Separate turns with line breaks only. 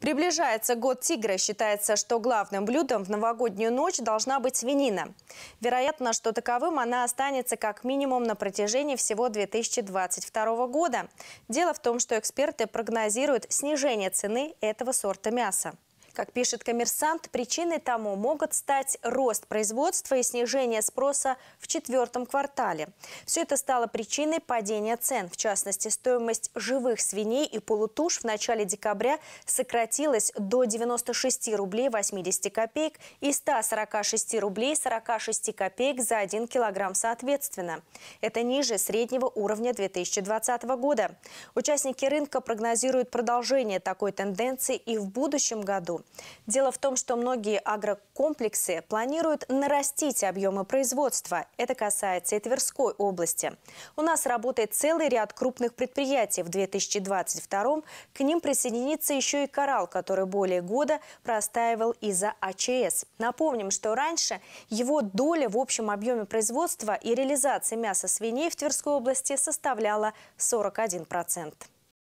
Приближается год тигра. Считается, что главным блюдом в новогоднюю ночь должна быть свинина. Вероятно, что таковым она останется как минимум на протяжении всего 2022 года. Дело в том, что эксперты прогнозируют снижение цены этого сорта мяса. Как пишет коммерсант, причиной тому могут стать рост производства и снижение спроса в четвертом квартале. Все это стало причиной падения цен. В частности, стоимость живых свиней и полутуш в начале декабря сократилась до 96 рублей 80 копеек и 146 рублей 46 копеек за 1 килограмм соответственно. Это ниже среднего уровня 2020 года. Участники рынка прогнозируют продолжение такой тенденции и в будущем году. Дело в том, что многие агрокомплексы планируют нарастить объемы производства. Это касается и Тверской области. У нас работает целый ряд крупных предприятий. В 2022 к ним присоединится еще и «Коралл», который более года простаивал из-за АЧС. Напомним, что раньше его доля в общем объеме производства и реализации мяса свиней в Тверской области составляла 41%.